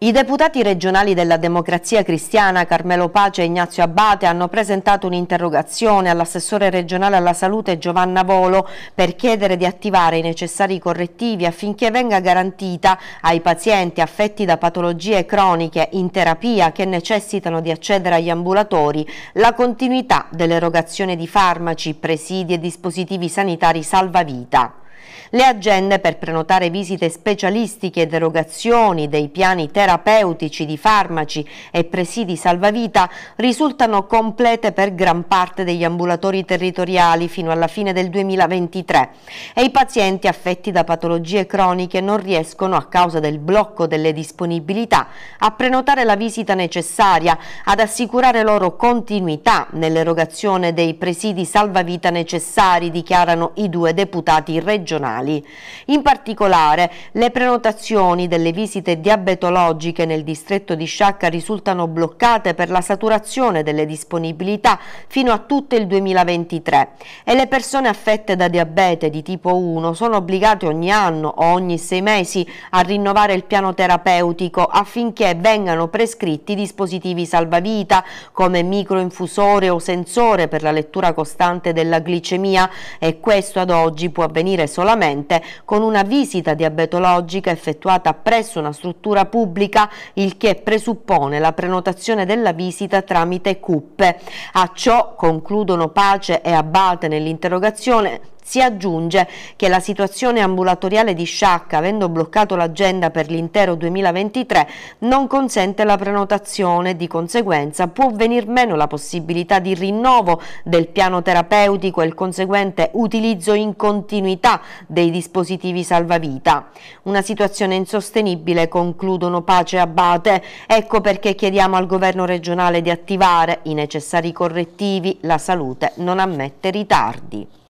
I deputati regionali della Democrazia Cristiana Carmelo Pace e Ignazio Abate, hanno presentato un'interrogazione all'assessore regionale alla salute Giovanna Volo per chiedere di attivare i necessari correttivi affinché venga garantita ai pazienti affetti da patologie croniche in terapia che necessitano di accedere agli ambulatori la continuità dell'erogazione di farmaci, presidi e dispositivi sanitari salvavita. Le agende per prenotare visite specialistiche ed erogazioni dei piani terapeutici di farmaci e presidi salvavita risultano complete per gran parte degli ambulatori territoriali fino alla fine del 2023 e i pazienti affetti da patologie croniche non riescono a causa del blocco delle disponibilità a prenotare la visita necessaria ad assicurare loro continuità nell'erogazione dei presidi salvavita necessari, dichiarano i due deputati regionali regionali. In particolare, le prenotazioni delle visite diabetologiche nel distretto di Sciacca risultano bloccate per la saturazione delle disponibilità fino a tutto il 2023 e le persone affette da diabete di tipo 1 sono obbligate ogni anno o ogni sei mesi a rinnovare il piano terapeutico affinché vengano prescritti dispositivi salvavita come microinfusore o sensore per la lettura costante della glicemia e questo ad oggi può avvenire solo solamente con una visita diabetologica effettuata presso una struttura pubblica, il che presuppone la prenotazione della visita tramite cuppe. A ciò concludono Pace e Abate nell'interrogazione si aggiunge che la situazione ambulatoriale di Sciacca, avendo bloccato l'agenda per l'intero 2023, non consente la prenotazione, di conseguenza può venir meno la possibilità di rinnovo del piano terapeutico e il conseguente utilizzo in continuità dei dispositivi salvavita. Una situazione insostenibile, concludono Pace Abate, ecco perché chiediamo al governo regionale di attivare i necessari correttivi, la salute non ammette ritardi.